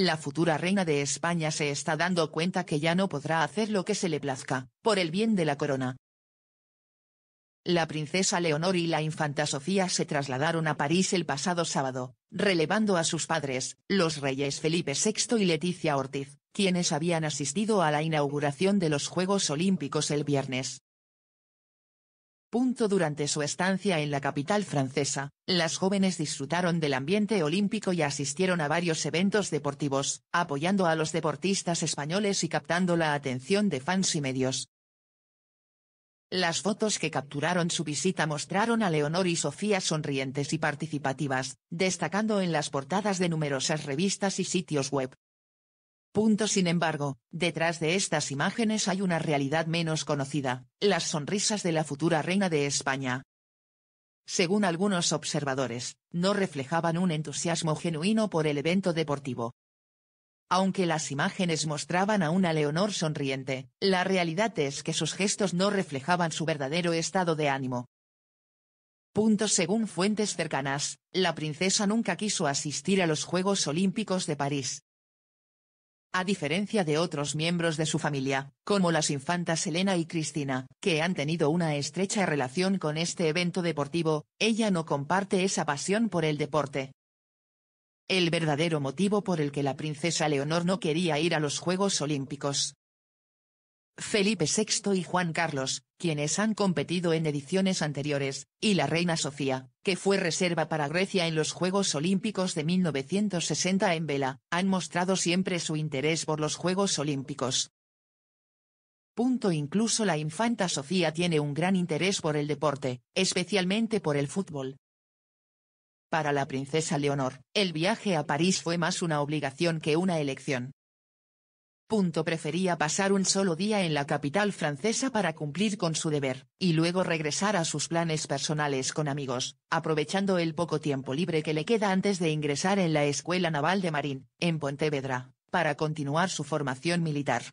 La futura reina de España se está dando cuenta que ya no podrá hacer lo que se le plazca, por el bien de la corona. La princesa Leonor y la infanta Sofía se trasladaron a París el pasado sábado, relevando a sus padres, los reyes Felipe VI y Leticia Ortiz, quienes habían asistido a la inauguración de los Juegos Olímpicos el viernes. Punto durante su estancia en la capital francesa, las jóvenes disfrutaron del ambiente olímpico y asistieron a varios eventos deportivos, apoyando a los deportistas españoles y captando la atención de fans y medios. Las fotos que capturaron su visita mostraron a Leonor y Sofía sonrientes y participativas, destacando en las portadas de numerosas revistas y sitios web. Punto sin embargo, detrás de estas imágenes hay una realidad menos conocida, las sonrisas de la futura reina de España. Según algunos observadores, no reflejaban un entusiasmo genuino por el evento deportivo. Aunque las imágenes mostraban a una Leonor sonriente, la realidad es que sus gestos no reflejaban su verdadero estado de ánimo. Punto según fuentes cercanas, la princesa nunca quiso asistir a los Juegos Olímpicos de París, a diferencia de otros miembros de su familia, como las infantas Elena y Cristina, que han tenido una estrecha relación con este evento deportivo, ella no comparte esa pasión por el deporte. El verdadero motivo por el que la princesa Leonor no quería ir a los Juegos Olímpicos, Felipe VI y Juan Carlos, quienes han competido en ediciones anteriores, y la reina Sofía, que fue reserva para Grecia en los Juegos Olímpicos de 1960 en vela, han mostrado siempre su interés por los Juegos Olímpicos. Punto incluso la infanta Sofía tiene un gran interés por el deporte, especialmente por el fútbol. Para la princesa Leonor, el viaje a París fue más una obligación que una elección. Punto prefería pasar un solo día en la capital francesa para cumplir con su deber, y luego regresar a sus planes personales con amigos, aprovechando el poco tiempo libre que le queda antes de ingresar en la Escuela Naval de Marín, en Pontevedra, para continuar su formación militar.